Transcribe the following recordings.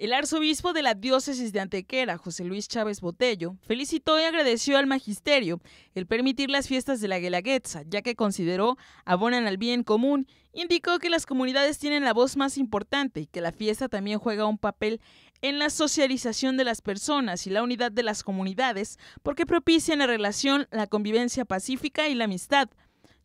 El arzobispo de la diócesis de Antequera, José Luis Chávez Botello, felicitó y agradeció al magisterio el permitir las fiestas de la Guelaguetza, ya que consideró abonan al bien común. Indicó que las comunidades tienen la voz más importante y que la fiesta también juega un papel en la socialización de las personas y la unidad de las comunidades, porque propician la relación, la convivencia pacífica y la amistad.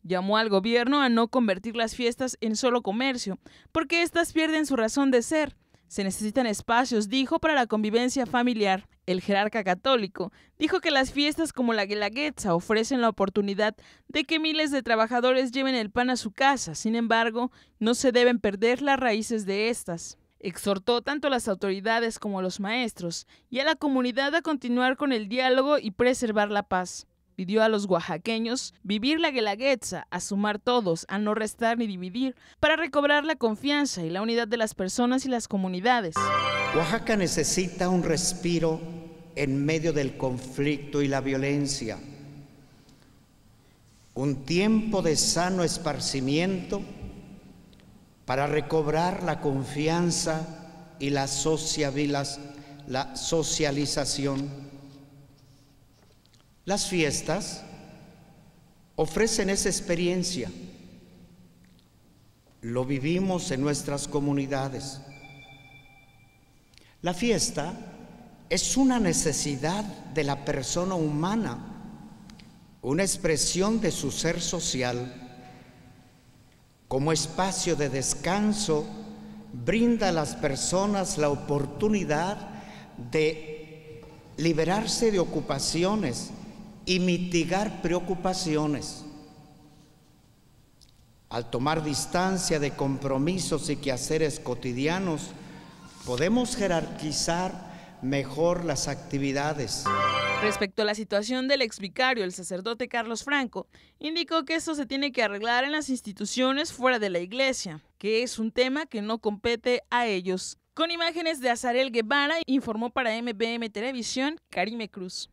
Llamó al gobierno a no convertir las fiestas en solo comercio, porque éstas pierden su razón de ser se necesitan espacios, dijo, para la convivencia familiar. El jerarca católico dijo que las fiestas como la Guelaguetza ofrecen la oportunidad de que miles de trabajadores lleven el pan a su casa. Sin embargo, no se deben perder las raíces de estas. Exhortó tanto a las autoridades como a los maestros y a la comunidad a continuar con el diálogo y preservar la paz pidió a los oaxaqueños vivir la guelaguetza, a sumar todos, a no restar ni dividir, para recobrar la confianza y la unidad de las personas y las comunidades. Oaxaca necesita un respiro en medio del conflicto y la violencia, un tiempo de sano esparcimiento para recobrar la confianza y la, la socialización las fiestas ofrecen esa experiencia. Lo vivimos en nuestras comunidades. La fiesta es una necesidad de la persona humana, una expresión de su ser social. Como espacio de descanso, brinda a las personas la oportunidad de liberarse de ocupaciones y mitigar preocupaciones. Al tomar distancia de compromisos y quehaceres cotidianos, podemos jerarquizar mejor las actividades. Respecto a la situación del ex vicario el sacerdote Carlos Franco indicó que esto se tiene que arreglar en las instituciones fuera de la iglesia, que es un tema que no compete a ellos. Con imágenes de Azarel Guevara, informó para MBM Televisión Karime Cruz.